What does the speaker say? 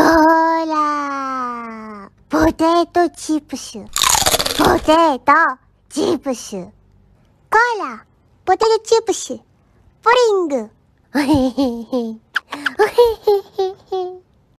ゴーラー。ポテトチップス。ポテトチップス。コーラー。ポテトチップス。ポリング。おへへへ。おへへへ。